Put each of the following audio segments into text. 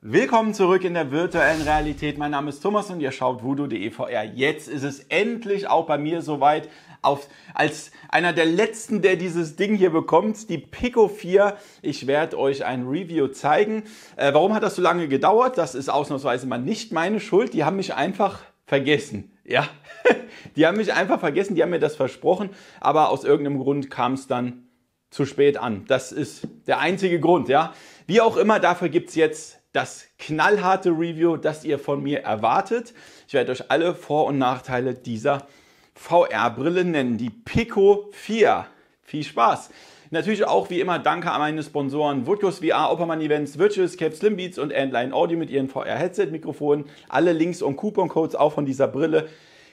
Willkommen zurück in der virtuellen Realität. Mein Name ist Thomas und ihr schaut voodoo.de VR. Jetzt ist es endlich auch bei mir soweit. Auf, als einer der letzten, der dieses Ding hier bekommt, die Pico 4. Ich werde euch ein Review zeigen. Äh, warum hat das so lange gedauert? Das ist ausnahmsweise mal nicht meine Schuld. Die haben mich einfach vergessen. Ja, die haben mich einfach vergessen. Die haben mir das versprochen. Aber aus irgendeinem Grund kam es dann zu spät an. Das ist der einzige Grund, ja. Wie auch immer, dafür gibt's jetzt das knallharte Review, das ihr von mir erwartet. Ich werde euch alle Vor- und Nachteile dieser VR-Brille nennen, die Pico 4. Viel Spaß! Natürlich auch wie immer danke an meine Sponsoren Vodkos VR, Oppermann Events, Virtual Escape, Slim Beats und Endline Audio mit ihren VR-Headset-Mikrofonen. Alle Links und Coupon-Codes auch von dieser Brille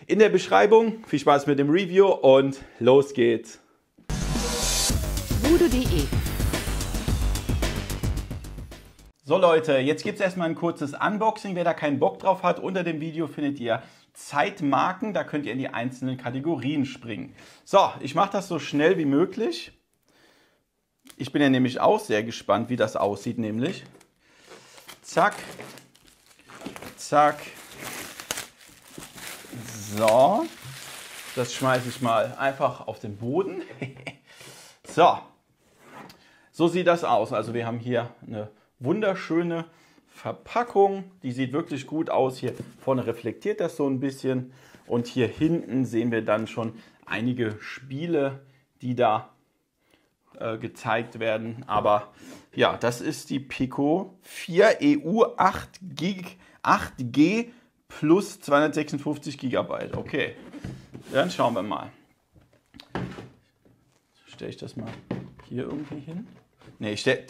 in der Beschreibung. Viel Spaß mit dem Review und los geht's! Voodoo.de so Leute, jetzt gibt es erstmal ein kurzes Unboxing. Wer da keinen Bock drauf hat, unter dem Video findet ihr Zeitmarken. Da könnt ihr in die einzelnen Kategorien springen. So, ich mache das so schnell wie möglich. Ich bin ja nämlich auch sehr gespannt, wie das aussieht nämlich. Zack. Zack. So. Das schmeiße ich mal einfach auf den Boden. so. So sieht das aus. Also wir haben hier eine wunderschöne Verpackung. Die sieht wirklich gut aus. Hier vorne reflektiert das so ein bisschen. Und hier hinten sehen wir dann schon einige Spiele, die da äh, gezeigt werden. Aber ja, das ist die Pico 4 EU 8 Gig 8G plus 256 GB. Okay, dann schauen wir mal. Stelle ich das mal hier irgendwie hin? Ne, ich stelle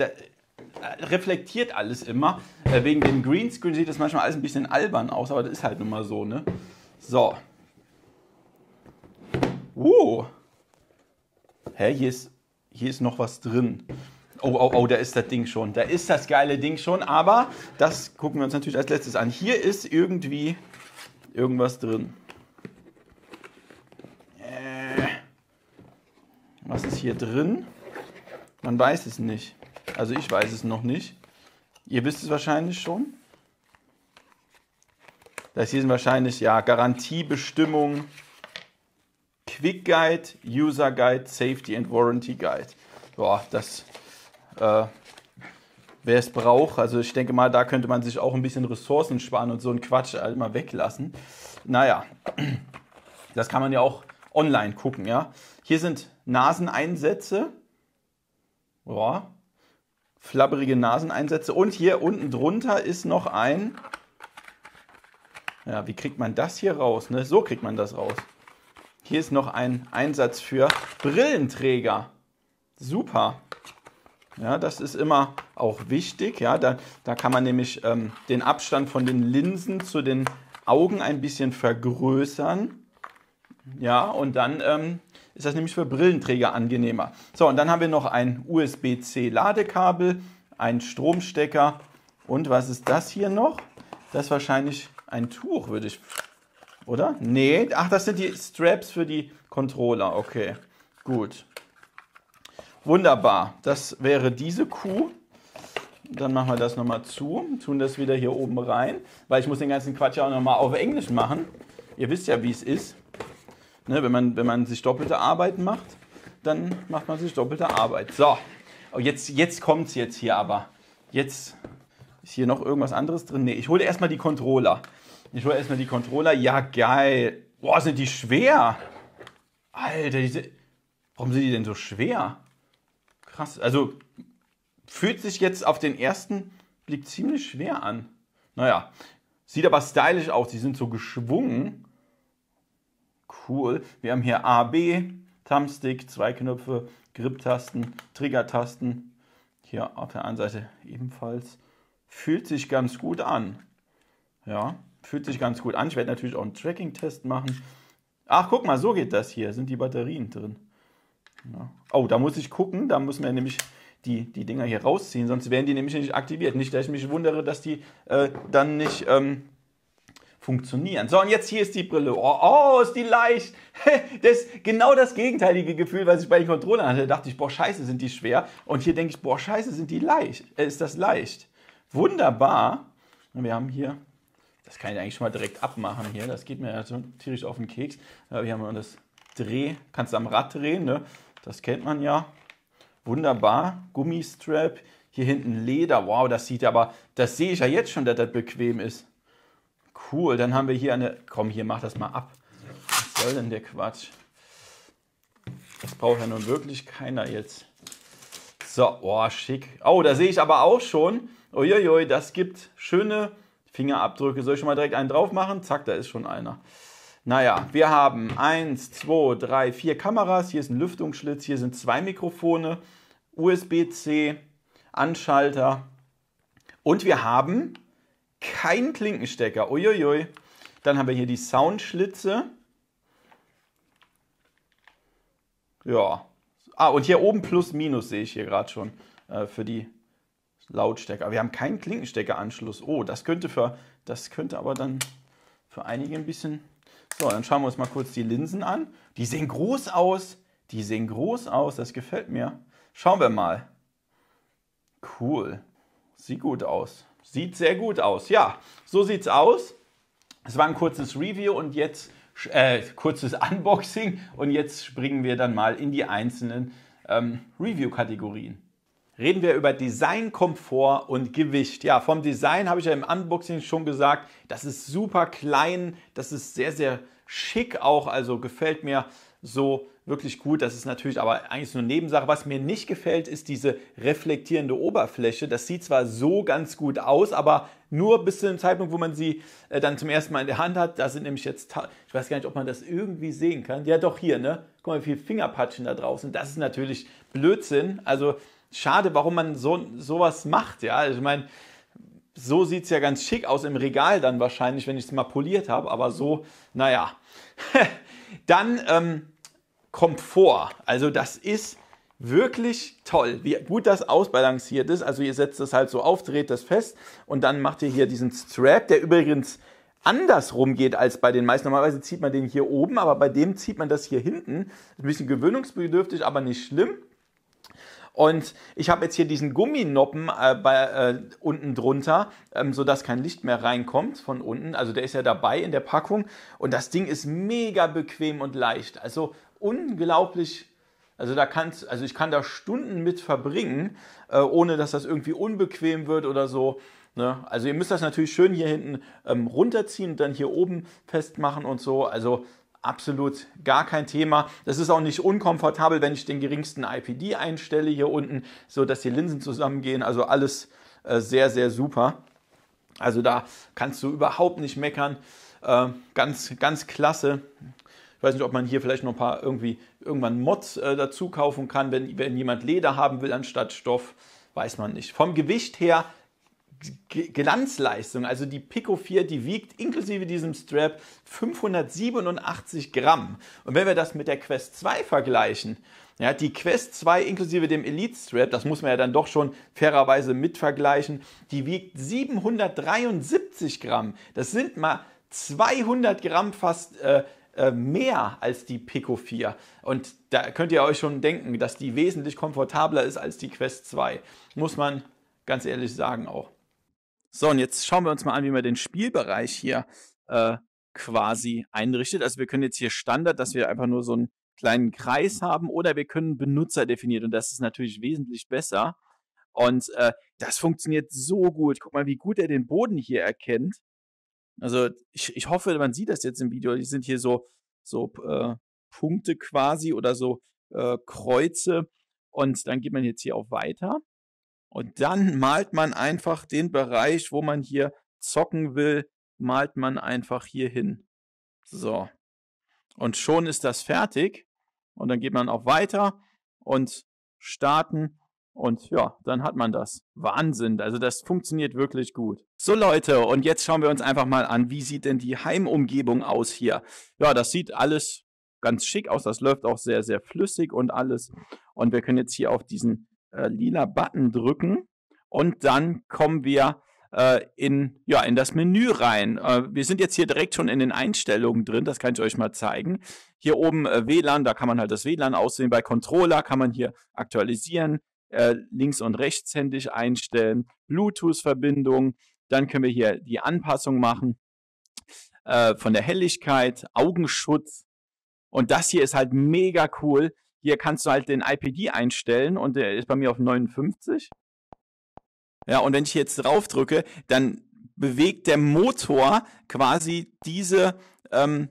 äh, reflektiert alles immer. Äh, wegen dem Greenscreen sieht das manchmal alles ein bisschen albern aus, aber das ist halt nun mal so, ne? So. Uh. Hä, hier ist, hier ist noch was drin. Oh, oh, oh, da ist das Ding schon. Da ist das geile Ding schon, aber das gucken wir uns natürlich als letztes an. Hier ist irgendwie irgendwas drin. Äh, was ist hier drin? Man weiß es nicht. Also ich weiß es noch nicht. Ihr wisst es wahrscheinlich schon. Das hier sind wahrscheinlich, ja, Garantiebestimmung, Quick Guide, User Guide, Safety and Warranty Guide. Boah, das, äh, wer es braucht, also ich denke mal, da könnte man sich auch ein bisschen Ressourcen sparen und so einen Quatsch halt mal weglassen. Naja, das kann man ja auch online gucken, ja. Hier sind Naseneinsätze. Boah, flabberige Naseneinsätze. Und hier unten drunter ist noch ein. Ja, wie kriegt man das hier raus? Ne? So kriegt man das raus. Hier ist noch ein Einsatz für Brillenträger. Super. Ja, das ist immer auch wichtig. Ja, da, da kann man nämlich ähm, den Abstand von den Linsen zu den Augen ein bisschen vergrößern. Ja, und dann ähm, ist das nämlich für Brillenträger angenehmer. So, und dann haben wir noch ein USB-C-Ladekabel, einen Stromstecker und was ist das hier noch? Das ist wahrscheinlich ein Tuch, würde ich. Oder? Nee, ach, das sind die Straps für die Controller. Okay, gut. Wunderbar. Das wäre diese Kuh. Dann machen wir das nochmal zu, tun das wieder hier oben rein, weil ich muss den ganzen Quatsch ja auch nochmal auf Englisch machen. Ihr wisst ja, wie es ist. Ne, wenn, man, wenn man sich doppelte Arbeit macht, dann macht man sich doppelte Arbeit. So, oh, jetzt, jetzt kommt es jetzt hier aber. Jetzt ist hier noch irgendwas anderes drin. Ne, ich hole erstmal die Controller. Ich hole erstmal die Controller. Ja, geil. Boah, sind die schwer. Alter, diese, warum sind die denn so schwer? Krass. Also fühlt sich jetzt auf den ersten Blick ziemlich schwer an. Naja, sieht aber stylisch aus. Die sind so geschwungen cool. Wir haben hier A, B, Thumbstick, zwei Knöpfe, Grip-Tasten, Trigger-Tasten. Hier auf der einen Seite ebenfalls. Fühlt sich ganz gut an. Ja, fühlt sich ganz gut an. Ich werde natürlich auch einen Tracking-Test machen. Ach, guck mal, so geht das hier. Sind die Batterien drin. Ja. Oh, da muss ich gucken. Da muss man nämlich die, die Dinger hier rausziehen. Sonst werden die nämlich nicht aktiviert. Nicht, dass ich mich wundere, dass die äh, dann nicht... Ähm, funktionieren. So, und jetzt hier ist die Brille. Oh, oh ist die leicht. Das, ist genau das gegenteilige Gefühl, was ich bei den Controllern hatte. Da dachte ich, boah, scheiße, sind die schwer. Und hier denke ich, boah, scheiße, sind die leicht. Äh, ist das leicht. Wunderbar. Und wir haben hier, das kann ich eigentlich schon mal direkt abmachen hier. Das geht mir ja so tierisch auf den Keks. Wir haben das Dreh. Kannst du am Rad drehen, ne? Das kennt man ja. Wunderbar. Gummistrap. Hier hinten Leder. Wow, das sieht aber, das sehe ich ja jetzt schon, dass das bequem ist. Cool, dann haben wir hier eine. Komm, hier, mach das mal ab. Was soll denn der Quatsch? Das braucht ja nun wirklich keiner jetzt. So, oh, schick. Oh, da sehe ich aber auch schon. Uiuiui, das gibt schöne Fingerabdrücke. Soll ich schon mal direkt einen drauf machen? Zack, da ist schon einer. Naja, wir haben 1, 2, 3, 4 Kameras. Hier ist ein Lüftungsschlitz. Hier sind zwei Mikrofone. USB-C, Anschalter. Und wir haben keinen Klinkenstecker. Uiuiui. Dann haben wir hier die Soundschlitze. Ja. Ah, und hier oben plus minus sehe ich hier gerade schon äh, für die Lautstärke. Aber wir haben keinen Klinkensteckeranschluss. Oh, das könnte für das könnte aber dann für einige ein bisschen. So, dann schauen wir uns mal kurz die Linsen an. Die sehen groß aus. Die sehen groß aus. Das gefällt mir. Schauen wir mal. Cool. Sieht gut aus. Sieht sehr gut aus. Ja, so sieht's aus. Es war ein kurzes Review und jetzt äh, kurzes Unboxing und jetzt springen wir dann mal in die einzelnen ähm, Review-Kategorien. Reden wir über Design, Komfort und Gewicht. Ja, vom Design habe ich ja im Unboxing schon gesagt, das ist super klein, das ist sehr, sehr schick auch, also gefällt mir so wirklich gut. Das ist natürlich aber eigentlich nur Nebensache. Was mir nicht gefällt, ist diese reflektierende Oberfläche. Das sieht zwar so ganz gut aus, aber nur bis zu dem Zeitpunkt, wo man sie äh, dann zum ersten Mal in der Hand hat. Da sind nämlich jetzt, ich weiß gar nicht, ob man das irgendwie sehen kann. Ja, doch hier, ne? Guck mal, wie viele Fingerpatschen da draußen. Das ist natürlich Blödsinn. Also schade, warum man so sowas macht, ja? Also, ich meine, so sieht es ja ganz schick aus im Regal dann wahrscheinlich, wenn ich es mal poliert habe, aber so, naja. dann ähm, Komfort. Also das ist wirklich toll, wie gut das ausbalanciert ist. Also ihr setzt das halt so auf, dreht das fest und dann macht ihr hier diesen Strap, der übrigens andersrum geht als bei den meisten. Normalerweise zieht man den hier oben, aber bei dem zieht man das hier hinten. Ein bisschen gewöhnungsbedürftig, aber nicht schlimm. Und ich habe jetzt hier diesen Gumminoppen äh, bei, äh, unten drunter, ähm, sodass kein Licht mehr reinkommt von unten. Also der ist ja dabei in der Packung. Und das Ding ist mega bequem und leicht. Also unglaublich, also da kannst, also ich kann da Stunden mit verbringen, äh, ohne dass das irgendwie unbequem wird oder so. Ne? Also ihr müsst das natürlich schön hier hinten ähm, runterziehen und dann hier oben festmachen und so. Also absolut gar kein Thema. Das ist auch nicht unkomfortabel, wenn ich den geringsten IPD einstelle hier unten, so dass die Linsen zusammengehen. Also alles äh, sehr, sehr super. Also da kannst du überhaupt nicht meckern. Äh, ganz, ganz klasse. Ich weiß nicht, ob man hier vielleicht noch ein paar irgendwie irgendwann Mods äh, dazu kaufen kann, wenn, wenn jemand Leder haben will anstatt Stoff. Weiß man nicht. Vom Gewicht her Glanzleistung, also die Pico 4, die wiegt inklusive diesem Strap 587 Gramm. Und wenn wir das mit der Quest 2 vergleichen, ja, die Quest 2 inklusive dem Elite Strap, das muss man ja dann doch schon fairerweise mit vergleichen, die wiegt 773 Gramm. Das sind mal 200 Gramm fast äh, äh, mehr als die Pico 4. Und da könnt ihr euch schon denken, dass die wesentlich komfortabler ist als die Quest 2. Muss man ganz ehrlich sagen auch. So, und jetzt schauen wir uns mal an, wie man den Spielbereich hier äh, quasi einrichtet. Also wir können jetzt hier Standard, dass wir einfach nur so einen kleinen Kreis haben oder wir können Benutzer definiert und das ist natürlich wesentlich besser. Und äh, das funktioniert so gut. Guck mal, wie gut er den Boden hier erkennt. Also ich, ich hoffe, man sieht das jetzt im Video. Die sind hier so, so äh, Punkte quasi oder so äh, Kreuze. Und dann geht man jetzt hier auf Weiter. Und dann malt man einfach den Bereich, wo man hier zocken will, malt man einfach hier hin. So. Und schon ist das fertig. Und dann geht man auf Weiter und Starten. Und ja, dann hat man das. Wahnsinn. Also das funktioniert wirklich gut. So Leute, und jetzt schauen wir uns einfach mal an, wie sieht denn die Heimumgebung aus hier? Ja, das sieht alles ganz schick aus. Das läuft auch sehr, sehr flüssig und alles. Und wir können jetzt hier auf diesen äh, lila Button drücken. Und dann kommen wir äh, in, ja, in das Menü rein. Äh, wir sind jetzt hier direkt schon in den Einstellungen drin. Das kann ich euch mal zeigen. Hier oben äh, WLAN, da kann man halt das WLAN aussehen. Bei Controller kann man hier aktualisieren äh, links- und rechtshändig einstellen, Bluetooth-Verbindung, dann können wir hier die Anpassung machen äh, von der Helligkeit, Augenschutz. Und das hier ist halt mega cool. Hier kannst du halt den IPD einstellen und der ist bei mir auf 59. Ja, und wenn ich jetzt drauf drücke, dann bewegt der Motor quasi diese ähm,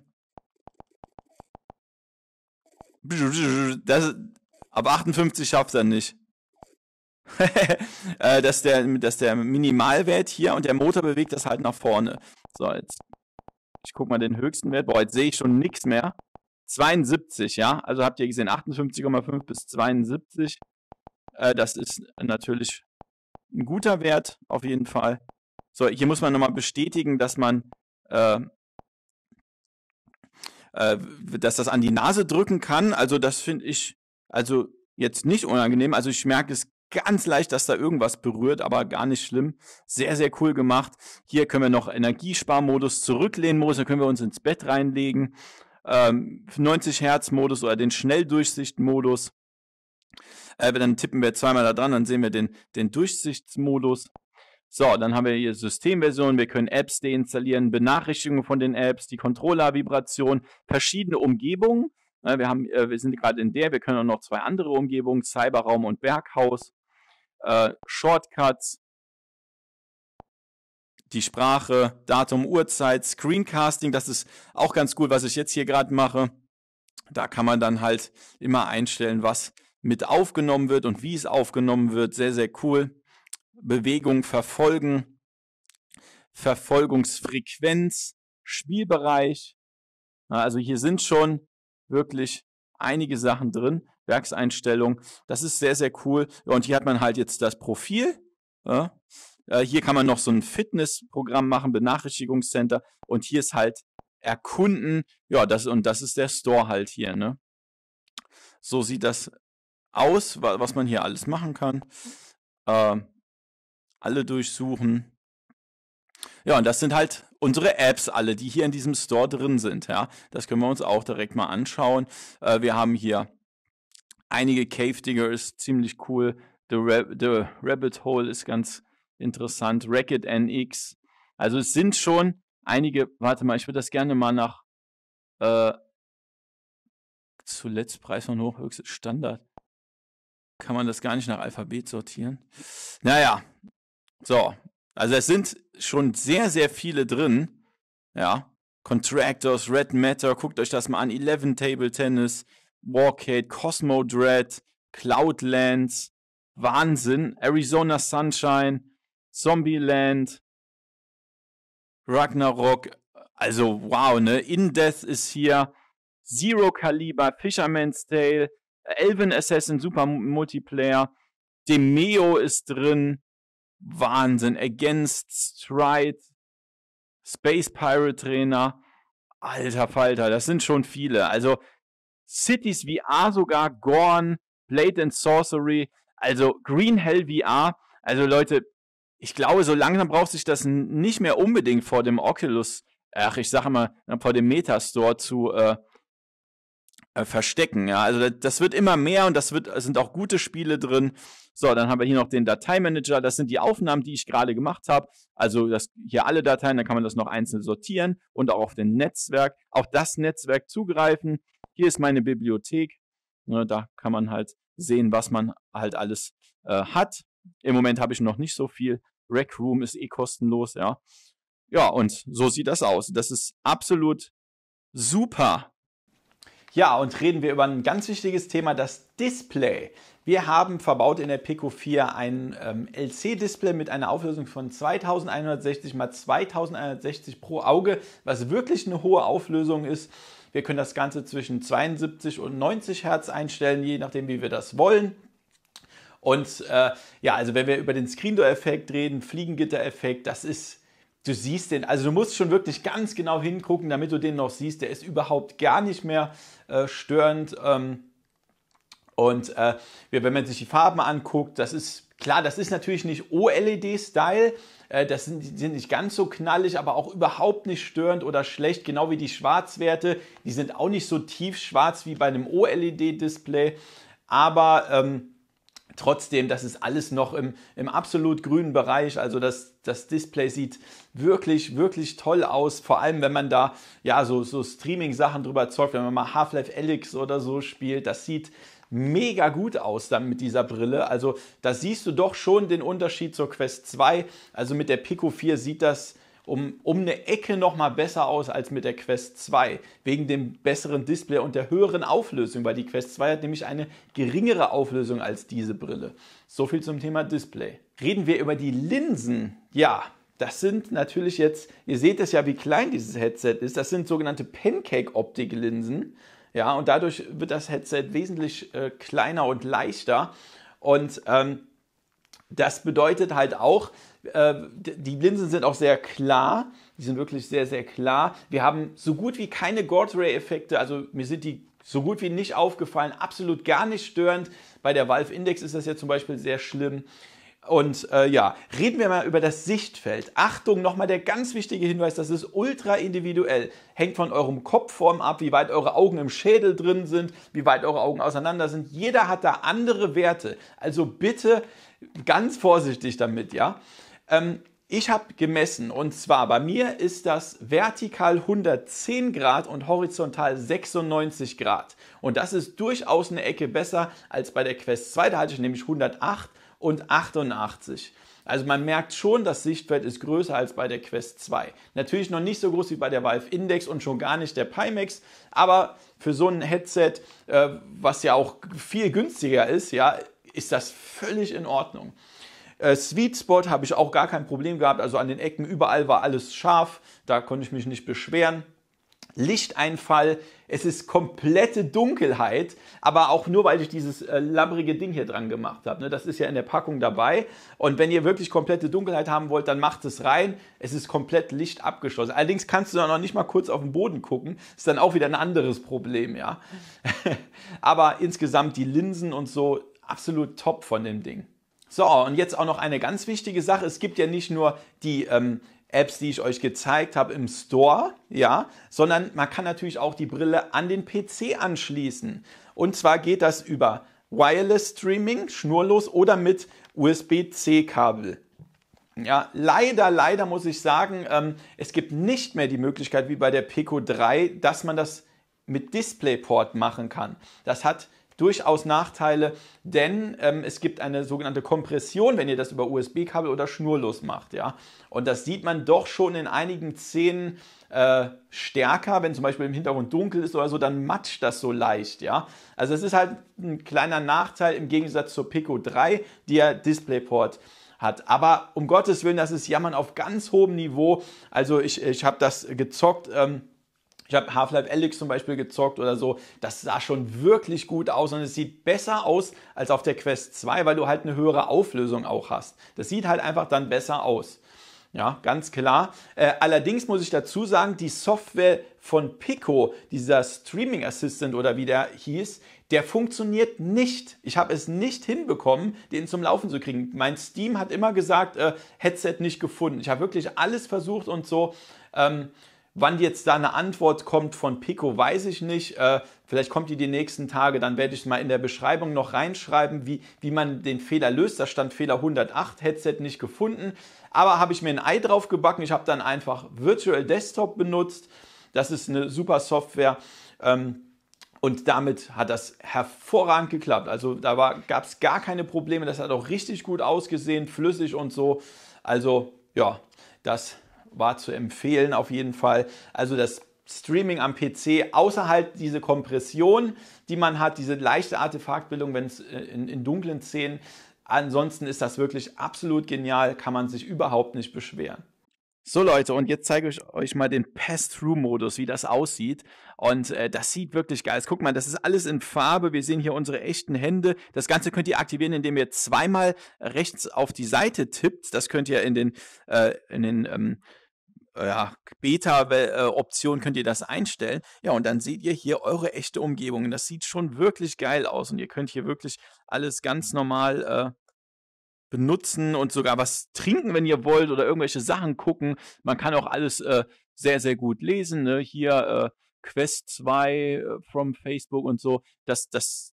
das, ab 58 schafft er nicht. Äh, dass, der, dass der Minimalwert hier und der Motor bewegt das halt nach vorne. So, jetzt, ich guck mal den höchsten Wert. Boah, jetzt sehe ich schon nichts mehr. 72, ja. Also habt ihr gesehen, 58,5 bis 72. Äh, das ist natürlich ein guter Wert, auf jeden Fall. So, hier muss man nochmal bestätigen, dass man, äh, äh, dass das an die Nase drücken kann. Also das finde ich, also jetzt nicht unangenehm. Also ich merke es Ganz leicht, dass da irgendwas berührt, aber gar nicht schlimm. Sehr, sehr cool gemacht. Hier können wir noch Energiesparmodus, Zurücklehnmodus, da können wir uns ins Bett reinlegen. Ähm, 90 Hertz Modus oder den Schnelldurchsichtmodus. Äh, dann tippen wir zweimal da dran, dann sehen wir den, den Durchsichtsmodus. So, dann haben wir hier Systemversion, wir können Apps deinstallieren, Benachrichtigungen von den Apps, die Controller-Vibration, verschiedene Umgebungen. Äh, wir, haben, äh, wir sind gerade in der, wir können auch noch zwei andere Umgebungen, Cyberraum und Berghaus äh, Shortcuts, die Sprache, Datum, Uhrzeit, Screencasting, das ist auch ganz cool, was ich jetzt hier gerade mache. Da kann man dann halt immer einstellen, was mit aufgenommen wird und wie es aufgenommen wird. Sehr, sehr cool. Bewegung verfolgen, Verfolgungsfrequenz, Spielbereich. Also hier sind schon wirklich einige Sachen drin. Werkseinstellung. Das ist sehr, sehr cool. Und hier hat man halt jetzt das Profil. Ja. Äh, hier kann man noch so ein Fitnessprogramm machen, Benachrichtigungscenter. Und hier ist halt erkunden. Ja, das, und das ist der Store halt hier, ne? So sieht das aus, was man hier alles machen kann. Äh, alle durchsuchen. Ja, und das sind halt unsere Apps alle, die hier in diesem Store drin sind, ja. Das können wir uns auch direkt mal anschauen. Äh, wir haben hier einige Cave Digger ist ziemlich cool. The, Ra The Rabbit Hole ist ganz interessant. Racket NX. Also es sind schon einige, warte mal, ich würde das gerne mal nach äh, zuletzt Preis und Hochhöchstes Standard. Kann man das gar nicht nach Alphabet sortieren? Naja, so. Also es sind schon sehr, sehr viele drin. Ja. Contractors, Red Matter, guckt euch das mal an. Eleven Table Tennis, Warcade, Cosmo Dread, Cloudlands, Wahnsinn, Arizona Sunshine, Zombieland, Ragnarok, also wow, ne? In Death ist hier Zero Kaliber, Fisherman's Tale, Elven Assassin Super Multiplayer, Demeo ist drin, Wahnsinn, Against Stride, Space Pirate Trainer, alter Falter, das sind schon viele. Also Cities VR sogar, Gorn, Blade and Sorcery, also Green Hell VR. Also Leute, ich glaube, so langsam braucht sich das nicht mehr unbedingt vor dem Oculus, ach, ich sage ne, mal, vor dem Metastore zu äh, äh, verstecken. Ja? Also das, wird immer mehr und das wird, sind auch gute Spiele drin. So, dann haben wir hier noch den Dateimanager. Das sind die Aufnahmen, die ich gerade gemacht habe. Also das, hier alle Dateien, dann kann man das noch einzeln sortieren und auch auf den Netzwerk, auf das Netzwerk zugreifen hier ist meine Bibliothek. Ne, da kann man halt sehen, was man halt alles äh, hat. Im Moment habe ich noch nicht so viel. Rec Room ist eh kostenlos, ja. Ja, und so sieht das aus. Das ist absolut super. Ja, und reden wir über ein ganz wichtiges Thema, das Display. Wir haben verbaut in der Pico 4 ein ähm, LC-Display mit einer Auflösung von 2160 x 2160 pro Auge, was wirklich eine hohe Auflösung ist. Wir können das Ganze zwischen 72 und 90 Hertz einstellen, je nachdem, wie wir das wollen. Und äh, ja, also wenn wir über den Screen-Door-Effekt reden, Fliegengitter-Effekt, das ist, du siehst den, also du musst schon wirklich ganz genau hingucken, damit du den noch siehst. Der ist überhaupt gar nicht mehr äh, störend. Ähm, und äh, wenn man sich die Farben anguckt, das ist Klar, das ist natürlich nicht OLED-Style, äh, das sind, sind nicht ganz so knallig, aber auch überhaupt nicht störend oder schlecht, genau wie die Schwarzwerte. Die sind auch nicht so tief schwarz wie bei einem OLED-Display, aber ähm, trotzdem, das ist alles noch im, im absolut grünen Bereich. Also das, das Display sieht wirklich, wirklich toll aus, vor allem wenn man da ja so, so Streaming-Sachen drüber zockt, wenn man mal Half-Life Alyx oder so spielt, das sieht mega gut aus dann mit dieser Brille. Also da siehst du doch schon den Unterschied zur Quest 2. Also mit der Pico 4 sieht das um, um eine Ecke nochmal besser aus als mit der Quest 2. Wegen dem besseren Display und der höheren Auflösung, weil die Quest 2 hat nämlich eine geringere Auflösung als diese Brille. So viel zum Thema Display. Reden wir über die Linsen. Ja, das sind natürlich jetzt, ihr seht es ja, wie klein dieses Headset ist. Das sind sogenannte Pancake-Optik-Linsen. Ja, und dadurch wird das Headset wesentlich äh, kleiner und leichter. Und ähm, das bedeutet halt auch, äh, die Linsen sind auch sehr klar. Die sind wirklich sehr, sehr klar. Wir haben so gut wie keine Gordray-Effekte. Also mir sind die so gut wie nicht aufgefallen. Absolut gar nicht störend. Bei der Valve Index ist das ja zum Beispiel sehr schlimm. Und äh, ja, reden wir mal über das Sichtfeld. Achtung, nochmal der ganz wichtige Hinweis, das ist ultra individuell. Hängt von eurem Kopfform ab, wie weit eure Augen im Schädel drin sind, wie weit eure Augen auseinander sind. Jeder hat da andere Werte. Also bitte ganz vorsichtig damit, ja. Ähm, ich habe gemessen und zwar bei mir ist das vertikal 110 Grad und horizontal 96 Grad. Und das ist durchaus eine Ecke besser als bei der Quest 2, da hatte ich nämlich 108 und 88. Also man merkt schon, das Sichtfeld ist größer als bei der Quest 2. Natürlich noch nicht so groß wie bei der Valve Index und schon gar nicht der Pimax, aber für so ein Headset, äh, was ja auch viel günstiger ist, ja, ist das völlig in Ordnung. Äh, Sweet Spot habe ich auch gar kein Problem gehabt, also an den Ecken überall war alles scharf, da konnte ich mich nicht beschweren. Lichteinfall, es ist komplette Dunkelheit, aber auch nur, weil ich dieses äh, labbrige Ding hier dran gemacht habe. Ne? Das ist ja in der Packung dabei. Und wenn ihr wirklich komplette Dunkelheit haben wollt, dann macht es rein. Es ist komplett Licht abgeschlossen. Allerdings kannst du dann noch nicht mal kurz auf den Boden gucken. Ist dann auch wieder ein anderes Problem, ja. aber insgesamt die Linsen und so absolut top von dem Ding. So, und jetzt auch noch eine ganz wichtige Sache. Es gibt ja nicht nur die ähm, Apps, die ich euch gezeigt habe im Store, ja, sondern man kann natürlich auch die Brille an den PC anschließen. Und zwar geht das über Wireless Streaming, schnurlos oder mit USB-C-Kabel. Ja, leider, leider muss ich sagen, ähm, es gibt nicht mehr die Möglichkeit wie bei der Pico 3, dass man das mit DisplayPort machen kann. Das hat durchaus Nachteile, denn ähm, es gibt eine sogenannte Kompression, wenn ihr das über USB-Kabel oder schnurlos macht. Ja? Und das sieht man doch schon in einigen Szenen äh, stärker, wenn zum Beispiel im Hintergrund dunkel ist oder so, dann matscht das so leicht. Ja? Also es ist halt ein kleiner Nachteil im Gegensatz zur Pico 3, die ja DisplayPort hat. Aber um Gottes Willen, das ist Jammern auf ganz hohem Niveau. Also ich, ich habe das gezockt. Ähm, ich habe Half-Life Alyx zum Beispiel gezockt oder so. Das sah schon wirklich gut aus und es sieht besser aus als auf der Quest 2, weil du halt eine höhere Auflösung auch hast. Das sieht halt einfach dann besser aus. Ja, ganz klar. Äh, allerdings muss ich dazu sagen, die Software von Pico, dieser Streaming Assistant oder wie der hieß, der funktioniert nicht. Ich habe es nicht hinbekommen, den zum Laufen zu kriegen. Mein Steam hat immer gesagt, äh, Headset nicht gefunden. Ich habe wirklich alles versucht und so. Ähm, Wann jetzt da eine Antwort kommt von Pico, weiß ich nicht. Äh, vielleicht kommt die die nächsten Tage, dann werde ich es mal in der Beschreibung noch reinschreiben, wie, wie man den Fehler löst. Da stand Fehler 108, Headset nicht gefunden. Aber habe ich mir ein Ei drauf gebacken. Ich habe dann einfach Virtual Desktop benutzt. Das ist eine super Software. Ähm, und damit hat das hervorragend geklappt. Also da gab es gar keine Probleme. Das hat auch richtig gut ausgesehen, flüssig und so. Also ja, das war zu empfehlen auf jeden Fall. Also das Streaming am PC, außerhalb halt diese Kompression, die man hat, diese leichte Artefaktbildung, wenn es äh, in, in, dunklen Szenen. Ansonsten ist das wirklich absolut genial, kann man sich überhaupt nicht beschweren. So Leute, und jetzt zeige ich euch mal den Pass-Through-Modus, wie das aussieht. Und äh, das sieht wirklich geil aus. Guck mal, das ist alles in Farbe. Wir sehen hier unsere echten Hände. Das Ganze könnt ihr aktivieren, indem ihr zweimal rechts auf die Seite tippt. Das könnt ihr in den, äh, in den ähm, ja, Beta-Option könnt ihr das einstellen. Ja, und dann seht ihr hier eure echte Umgebung. Das sieht schon wirklich geil aus und ihr könnt hier wirklich alles ganz normal äh, benutzen und sogar was trinken, wenn ihr wollt oder irgendwelche Sachen gucken. Man kann auch alles äh, sehr, sehr gut lesen. Ne? Hier äh, Quest 2 äh, from Facebook und so. Das, das,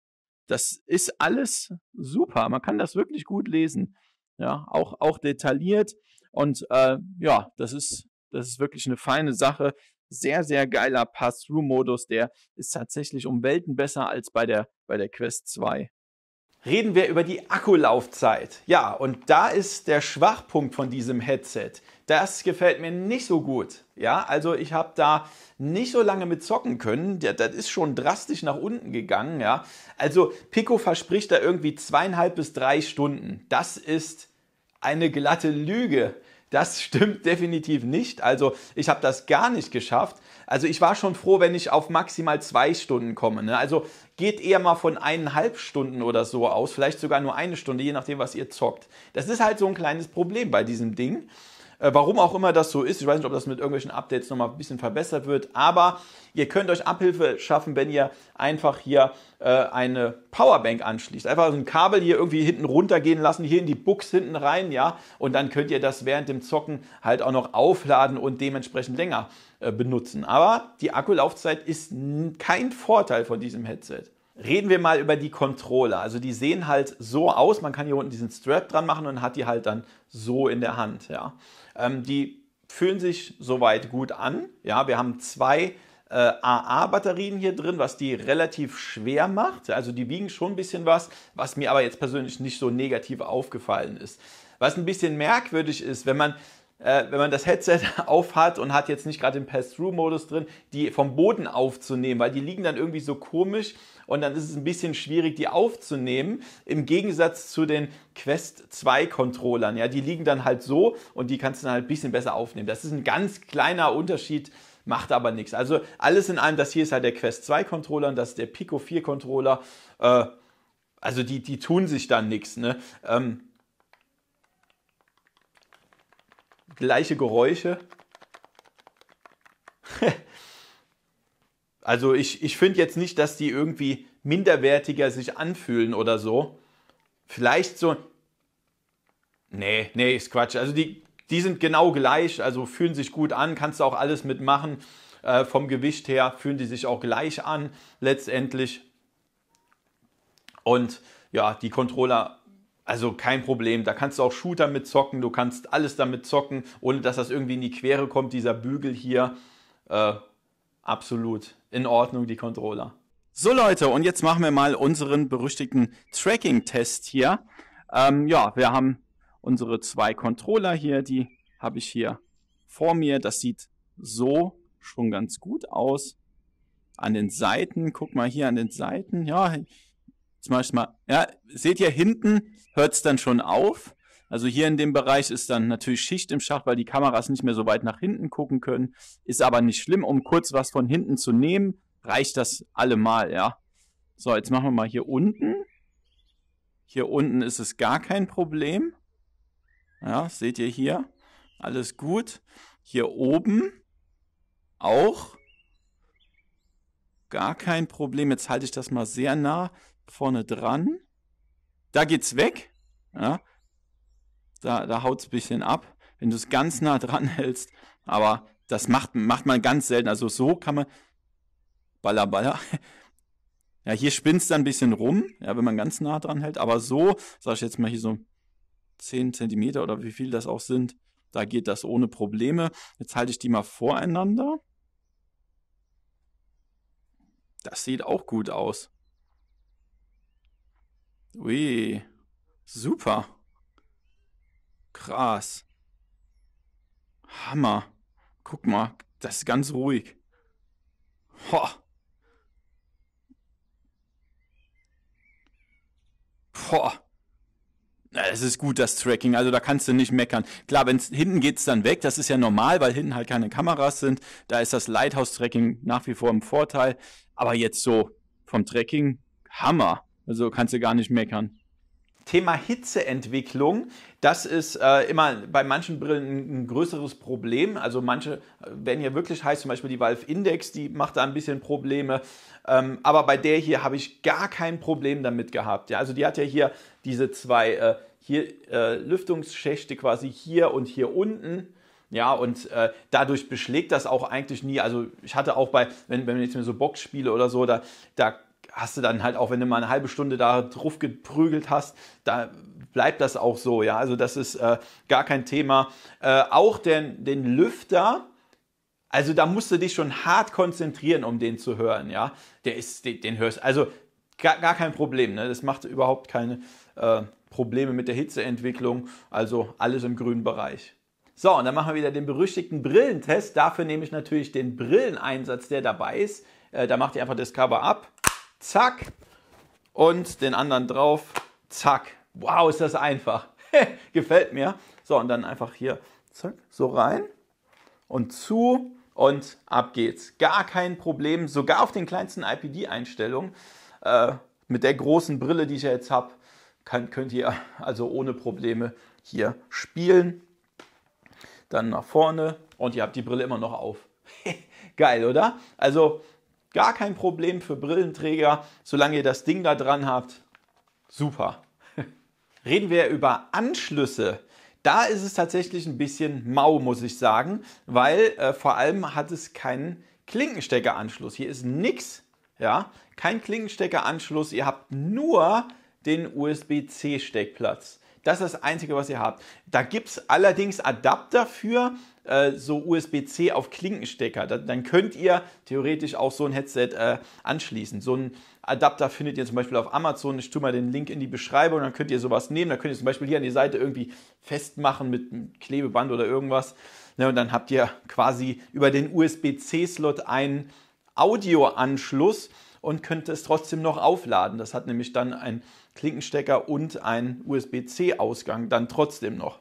das ist alles super. Man kann das wirklich gut lesen. Ja, auch, auch detailliert. Und äh, ja, das ist das ist wirklich eine feine Sache. Sehr, sehr geiler Pass-Through-Modus. Der ist tatsächlich um Welten besser als bei der, bei der Quest 2. Reden wir über die Akkulaufzeit. Ja, und da ist der Schwachpunkt von diesem Headset. Das gefällt mir nicht so gut. Ja, also ich habe da nicht so lange mit zocken können. Das ist schon drastisch nach unten gegangen. Ja, also Pico verspricht da irgendwie zweieinhalb bis drei Stunden. Das ist eine glatte Lüge. Das stimmt definitiv nicht. Also ich habe das gar nicht geschafft. Also ich war schon froh, wenn ich auf maximal zwei Stunden komme. Ne? Also geht eher mal von eineinhalb Stunden oder so aus, vielleicht sogar nur eine Stunde, je nachdem, was ihr zockt. Das ist halt so ein kleines Problem bei diesem Ding. Äh, warum auch immer das so ist, ich weiß nicht, ob das mit irgendwelchen Updates nochmal ein bisschen verbessert wird, aber ihr könnt euch Abhilfe schaffen, wenn ihr einfach hier äh, eine Powerbank anschließt. Einfach so ein Kabel hier irgendwie hinten runtergehen lassen, hier in die Buchs hinten rein, ja, und dann könnt ihr das während dem Zocken halt auch noch aufladen und dementsprechend länger äh, benutzen. Aber die Akkulaufzeit ist kein Vorteil von diesem Headset. Reden wir mal über die Controller. Also die sehen halt so aus. Man kann hier unten diesen Strap dran machen und hat die halt dann so in der Hand. Ja. Ähm, die fühlen sich soweit gut an. Ja, wir haben zwei äh, AA-Batterien hier drin, was die relativ schwer macht. Also die wiegen schon ein bisschen was, was mir aber jetzt persönlich nicht so negativ aufgefallen ist. Was ein bisschen merkwürdig ist, wenn man äh, wenn man das Headset aufhat und hat jetzt nicht gerade den Pass-Through-Modus drin, die vom Boden aufzunehmen, weil die liegen dann irgendwie so komisch und dann ist es ein bisschen schwierig, die aufzunehmen, im Gegensatz zu den Quest 2 Controllern. Ja, die liegen dann halt so und die kannst du dann halt ein bisschen besser aufnehmen. Das ist ein ganz kleiner Unterschied macht aber nichts. Also alles in allem, das hier ist halt der Quest 2 Controller und das ist der Pico 4 Controller. Äh, also die, die tun sich dann nichts. Ne? Ähm, gleiche Geräusche. Also ich, ich finde jetzt nicht, dass die irgendwie minderwertiger sich anfühlen oder so. Vielleicht so. Nee, nee, ist Quatsch. Also die, die sind genau gleich, also fühlen sich gut an, kannst du auch alles mitmachen. Äh, vom Gewicht her fühlen die sich auch gleich an, letztendlich. Und ja, die Controller, also kein Problem. Da kannst du auch Shooter mit zocken, du kannst alles damit zocken, ohne dass das irgendwie in die Quere kommt, dieser Bügel hier. Äh, absolut in Ordnung, die Controller. So Leute, und jetzt machen wir mal unseren berüchtigten Tracking-Test hier. Ähm, ja, wir haben unsere zwei Controller hier, die habe ich hier vor mir. Das sieht so schon ganz gut aus. An den Seiten, guck mal hier an den Seiten. Ja, jetzt mach ich mal. Ja, seht ihr hinten, hört es dann schon auf. Also hier in dem Bereich ist dann natürlich Schicht im Schacht, weil die Kameras nicht mehr so weit nach hinten gucken können. Ist aber nicht schlimm, um kurz was von hinten zu nehmen, reicht das allemal, ja. So, jetzt machen wir mal hier unten. Hier unten ist es gar kein Problem. Ja, seht ihr hier? Alles gut. Hier oben auch gar kein Problem. Jetzt halte ich das mal sehr nah vorne dran. Da geht's weg. Ja, da, da haut es ein bisschen ab, wenn du es ganz nah dran hältst. Aber das macht, macht man ganz selten. Also so kann man. Baller, baller. Ja, hier spinnst du ein bisschen rum, ja, wenn man ganz nah dran hält. Aber so, sag ich jetzt mal hier so 10 cm oder wie viel das auch sind, da geht das ohne Probleme. Jetzt halte ich die mal voreinander. Das sieht auch gut aus. Ui, super. Krass. Hammer. Guck mal, das ist ganz ruhig. Ho. Ho. Es ist gut, das Tracking. Also da kannst du nicht meckern. Klar, wenn hinten es dann weg, das ist ja normal, weil hinten halt keine Kameras sind. Da ist das Lighthouse-Tracking nach wie vor im Vorteil. Aber jetzt so vom Tracking, Hammer. Also kannst du gar nicht meckern. Thema Hitzeentwicklung, das ist äh, immer bei manchen Brillen ein größeres Problem. Also manche äh, werden hier wirklich heiß, zum Beispiel die Valve Index, die macht da ein bisschen Probleme. Ähm, aber bei der hier habe ich gar kein Problem damit gehabt. Ja, also die hat ja hier diese zwei äh, hier, äh, Lüftungsschächte quasi hier und hier unten. Ja, und äh, dadurch beschlägt das auch eigentlich nie. Also ich hatte auch bei, wenn, wenn ich jetzt mir so Box spiele oder so, da, da hast du dann halt auch, wenn du mal eine halbe Stunde da drauf geprügelt hast, da bleibt das auch so, ja. Also das ist äh, gar kein Thema. Äh, auch den, den Lüfter, also da musst du dich schon hart konzentrieren, um den zu hören, ja. Der ist, den, den hörst, also gar, gar kein Problem, ne? Das macht überhaupt keine äh, Probleme mit der Hitzeentwicklung, also alles im grünen Bereich. So, und dann machen wir wieder den berüchtigten Brillentest. Dafür nehme ich natürlich den Brilleneinsatz, der dabei ist. Äh, da macht ihr einfach das Cover ab zack und den anderen drauf, zack. Wow, ist das einfach. Gefällt mir. So, und dann einfach hier, zack, so rein und zu und ab geht's. Gar kein Problem, sogar auf den kleinsten IPD-Einstellungen. Äh, mit der großen Brille, die ich ja jetzt habe, könnt ihr also ohne Probleme hier spielen. Dann nach vorne und ihr habt die Brille immer noch auf. Geil, oder? Also Gar kein Problem für Brillenträger, solange ihr das Ding da dran habt. Super. Reden wir über Anschlüsse. Da ist es tatsächlich ein bisschen mau, muss ich sagen, weil äh, vor allem hat es keinen Klinkensteckeranschluss. Hier ist nichts, ja, kein Klinkensteckeranschluss. Ihr habt nur den USB-C-Steckplatz. Das ist das Einzige, was ihr habt. Da gibt es allerdings Adapter für äh, so USB-C auf Klinkenstecker. dann könnt ihr theoretisch auch so ein Headset äh, anschließen. So ein Adapter findet ihr zum Beispiel auf Amazon. Ich tue mal den Link in die Beschreibung, dann könnt ihr sowas nehmen. Dann könnt ihr zum Beispiel hier an die Seite irgendwie festmachen mit einem Klebeband oder irgendwas. Ne, und dann habt ihr quasi über den USB-C-Slot einen Audioanschluss und könnte es trotzdem noch aufladen. Das hat nämlich dann einen Klinkenstecker und einen USB-C-Ausgang dann trotzdem noch.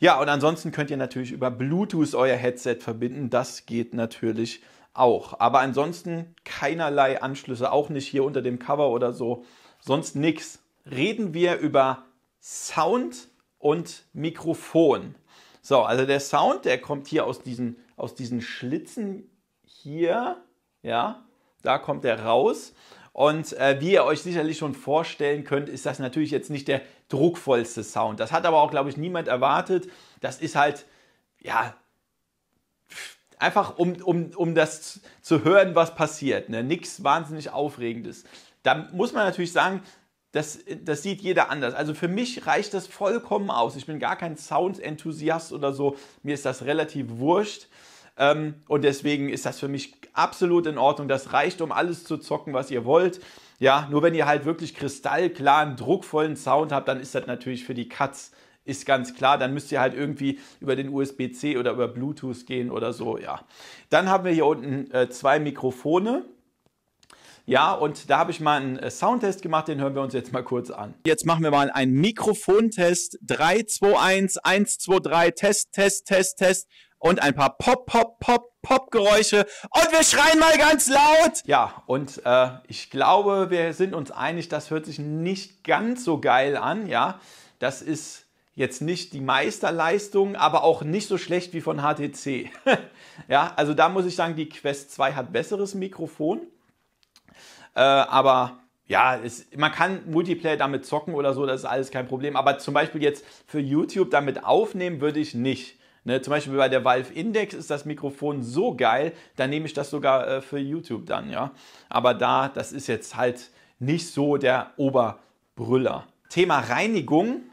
Ja, und ansonsten könnt ihr natürlich über Bluetooth euer Headset verbinden. Das geht natürlich auch. Aber ansonsten keinerlei Anschlüsse, auch nicht hier unter dem Cover oder so. Sonst nichts. Reden wir über Sound und Mikrofon. So, also der Sound, der kommt hier aus diesen, aus diesen Schlitzen hier, ja, da kommt er raus. Und äh, wie ihr euch sicherlich schon vorstellen könnt, ist das natürlich jetzt nicht der druckvollste Sound. Das hat aber auch, glaube ich, niemand erwartet. Das ist halt, ja, einfach um, um, um das zu hören, was passiert. Ne? Nichts wahnsinnig Aufregendes. Da muss man natürlich sagen, das, das sieht jeder anders. Also für mich reicht das vollkommen aus. Ich bin gar kein Sound-Enthusiast oder so. Mir ist das relativ wurscht. Ähm, und deswegen ist das für mich absolut in Ordnung. Das reicht, um alles zu zocken, was ihr wollt. Ja, nur wenn ihr halt wirklich kristallklaren, druckvollen Sound habt, dann ist das natürlich für die Katz ist ganz klar. Dann müsst ihr halt irgendwie über den USB-C oder über Bluetooth gehen oder so, ja. Dann haben wir hier unten äh, zwei Mikrofone. Ja, und da habe ich mal einen äh, Soundtest gemacht, den hören wir uns jetzt mal kurz an. Jetzt machen wir mal einen Mikrofontest. 3, 2, 1, 1, 2, 3, Test, Test, Test, Test und ein paar Pop, Pop, Pop, Pop-Geräusche und wir schreien mal ganz laut. Ja, und äh, ich glaube, wir sind uns einig, das hört sich nicht ganz so geil an, ja. Das ist jetzt nicht die Meisterleistung, aber auch nicht so schlecht wie von HTC. ja, also da muss ich sagen, die Quest 2 hat besseres Mikrofon. Äh, aber ja, es, man kann Multiplayer damit zocken oder so, das ist alles kein Problem. Aber zum Beispiel jetzt für YouTube damit aufnehmen würde ich nicht. Ne, zum Beispiel bei der Valve Index ist das Mikrofon so geil, da nehme ich das sogar äh, für YouTube dann, ja. Aber da, das ist jetzt halt nicht so der Oberbrüller. Thema Reinigung,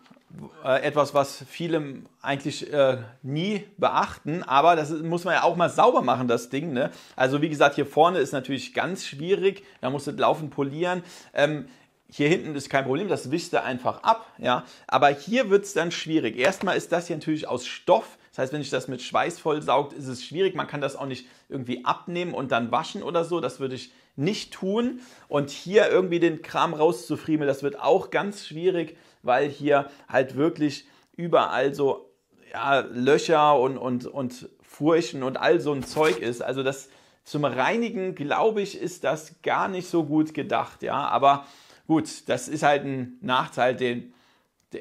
äh, etwas, was viele eigentlich äh, nie beachten, aber das muss man ja auch mal sauber machen, das Ding. Ne? Also wie gesagt, hier vorne ist natürlich ganz schwierig, da musst du laufend polieren. Ähm, hier hinten ist kein Problem, das wischst du einfach ab, ja. Aber hier wird es dann schwierig. Erstmal ist das hier natürlich aus Stoff. Das heißt, wenn ich das mit Schweiß vollsaugt, ist es schwierig. Man kann das auch nicht irgendwie abnehmen und dann waschen oder so. Das würde ich nicht tun. Und hier irgendwie den Kram rauszufriemeln, das wird auch ganz schwierig, weil hier halt wirklich überall so ja, Löcher und, und, und Furchen und all so ein Zeug ist. Also das zum Reinigen, glaube ich, ist das gar nicht so gut gedacht, ja. Aber gut, das ist halt ein Nachteil, den,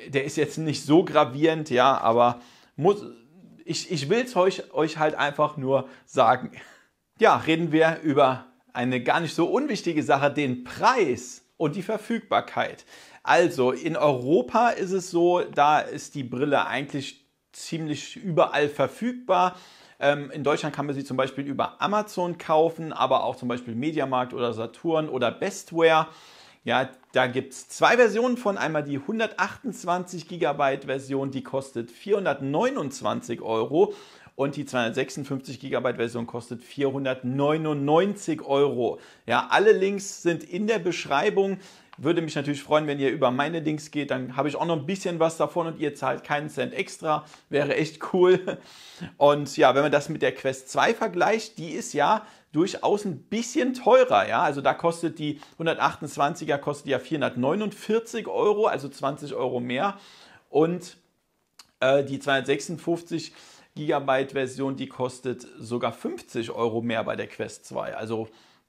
der ist jetzt nicht so gravierend, ja, aber muss, ich, ich will es euch, euch halt einfach nur sagen. Ja, reden wir über eine gar nicht so unwichtige Sache, den Preis und die Verfügbarkeit. Also in Europa ist es so, da ist die Brille eigentlich ziemlich überall verfügbar. Ähm, in Deutschland kann man sie zum Beispiel über Amazon kaufen, aber auch zum Beispiel Mediamarkt oder Saturn oder Bestware. Ja, da gibt es zwei Versionen von. Einmal die 128 GB Version, die kostet 429 Euro und die 256 GB Version kostet 499 Euro. Ja, alle Links sind in der Beschreibung. Würde mich natürlich freuen, wenn ihr über meine Links geht, dann habe ich auch noch ein bisschen was davon und ihr zahlt keinen Cent extra. Wäre echt cool. Und ja, wenn man das mit der Quest 2 vergleicht, die ist ja durchaus ein bisschen teurer. Ja? Also da kostet die 128er kostet ja 449 Euro, also 20 Euro mehr. Und äh, die 256 Gigabyte Version, die kostet sogar 50 Euro mehr bei der Quest 2. Also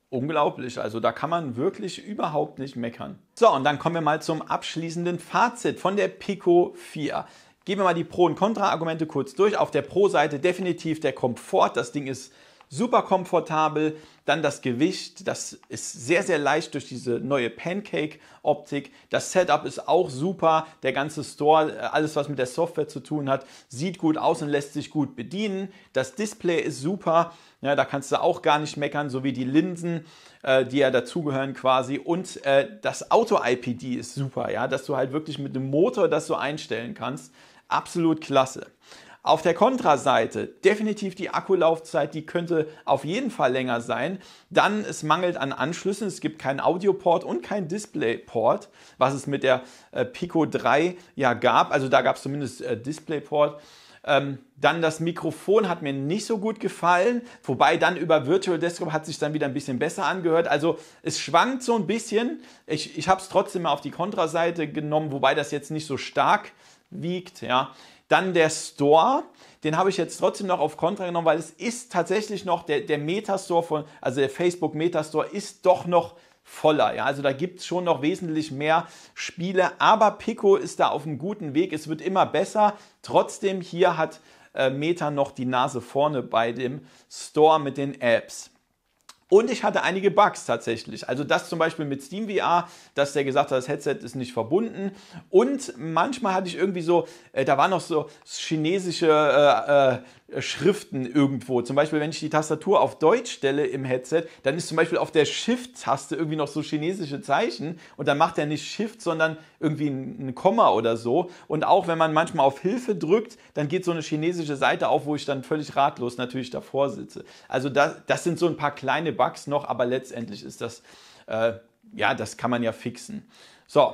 unglaublich. Also da kann man wirklich überhaupt nicht meckern. So, und dann kommen wir mal zum abschließenden Fazit von der Pico 4. Gehen wir mal die Pro- und Kontra-Argumente kurz durch. Auf der Pro-Seite definitiv der Komfort. Das Ding ist super komfortabel. Dann das Gewicht, das ist sehr, sehr leicht durch diese neue Pancake-Optik. Das Setup ist auch super. Der ganze Store, äh, alles was mit der Software zu tun hat, sieht gut aus und lässt sich gut bedienen. Das Display ist super. Ja, da kannst du auch gar nicht meckern, so wie die Linsen, äh, die ja dazugehören quasi. Und äh, das Auto-IPD ist super, ja, dass du halt wirklich mit dem Motor das so einstellen kannst. Absolut klasse. Auf der Kontraseite definitiv die Akkulaufzeit, die könnte auf jeden Fall länger sein. Dann es mangelt an Anschlüssen, es gibt keinen Audioport und keinen Displayport, was es mit der äh, Pico 3 ja gab. Also da gab es zumindest äh, Displayport. Ähm, dann das Mikrofon hat mir nicht so gut gefallen, wobei dann über Virtual Desktop hat sich dann wieder ein bisschen besser angehört. Also es schwankt so ein bisschen. Ich, ich habe es trotzdem mal auf die Kontraseite genommen, wobei das jetzt nicht so stark wiegt. Ja. Dann der Store, den habe ich jetzt trotzdem noch auf Kontra genommen, weil es ist tatsächlich noch, der, der Meta-Store von, also der Facebook Meta-Store ist doch noch voller. Ja? Also da gibt es schon noch wesentlich mehr Spiele, aber Pico ist da auf einem guten Weg. Es wird immer besser. Trotzdem hier hat äh, Meta noch die Nase vorne bei dem Store mit den Apps. Und ich hatte einige Bugs tatsächlich. Also das zum Beispiel mit SteamVR, dass der gesagt hat, das Headset ist nicht verbunden. Und manchmal hatte ich irgendwie so, äh, da waren noch so chinesische äh, äh, Schriften irgendwo. Zum Beispiel, wenn ich die Tastatur auf Deutsch stelle im Headset, dann ist zum Beispiel auf der Shift-Taste irgendwie noch so chinesische Zeichen und dann macht er nicht Shift, sondern irgendwie ein Komma oder so. Und auch wenn man manchmal auf Hilfe drückt, dann geht so eine chinesische Seite auf, wo ich dann völlig ratlos natürlich davor sitze. Also das, das sind so ein paar kleine Bugs noch, aber letztendlich ist das, äh, ja, das kann man ja fixen. So,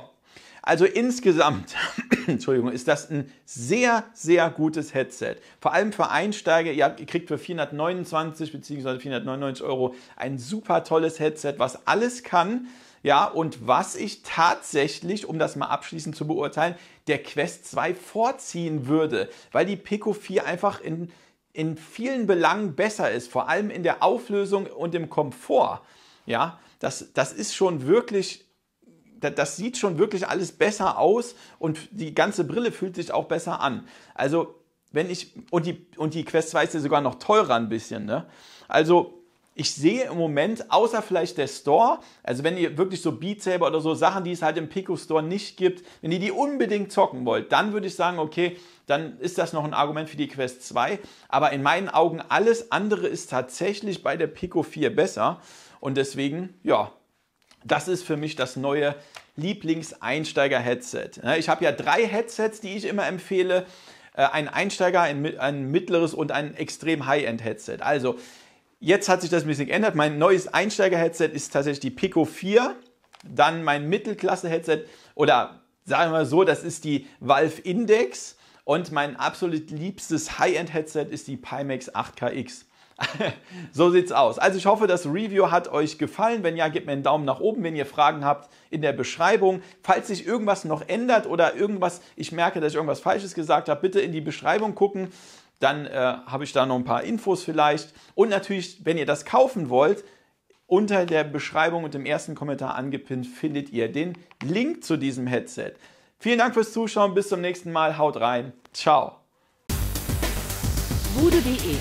also insgesamt, Entschuldigung, ist das ein sehr, sehr gutes Headset. Vor allem für Einsteiger, ihr, kriegt für 429 bzw. 499 Euro ein super tolles Headset, was alles kann. Ja, und was ich tatsächlich, um das mal abschließend zu beurteilen, der Quest 2 vorziehen würde, weil die Pico 4 einfach in, in vielen Belangen besser ist, vor allem in der Auflösung und im Komfort. Ja, das, das ist schon wirklich das sieht schon wirklich alles besser aus und die ganze Brille fühlt sich auch besser an. Also, wenn ich, und die, und die Quest 2 ist ja sogar noch teurer ein bisschen, ne? Also, ich sehe im Moment, außer vielleicht der Store, also wenn ihr wirklich so Beat Saber oder so Sachen, die es halt im Pico Store nicht gibt, wenn ihr die unbedingt zocken wollt, dann würde ich sagen, okay, dann ist das noch ein Argument für die Quest 2. Aber in meinen Augen alles andere ist tatsächlich bei der Pico 4 besser. Und deswegen, ja, das ist für mich das neue Lieblingseinsteiger-Headset. Ich habe ja drei Headsets, die ich immer empfehle. Äh, ein Einsteiger, ein mittleres und ein extrem High-End-Headset. Also, jetzt hat sich das ein bisschen geändert. Mein neues Einsteiger-Headset ist tatsächlich die Pico 4. Dann mein Mittelklasse-Headset oder sagen wir mal so, das ist die Valve Index. Und mein absolut liebstes High-End-Headset ist die Pimax 8KX. so sieht's aus. Also ich hoffe, das Review hat euch gefallen. Wenn ja, gebt mir einen Daumen nach oben. Wenn ihr Fragen habt, in der Beschreibung. Falls sich irgendwas noch ändert oder irgendwas, ich merke, dass ich irgendwas Falsches gesagt habe, bitte in die Beschreibung gucken. Dann äh, habe ich da noch ein paar Infos vielleicht. Und natürlich, wenn ihr das kaufen wollt, unter der Beschreibung und dem ersten Kommentar angepinnt findet ihr den Link zu diesem Headset. Vielen Dank fürs Zuschauen. Bis zum nächsten Mal. Haut rein. Ciao. Bude.de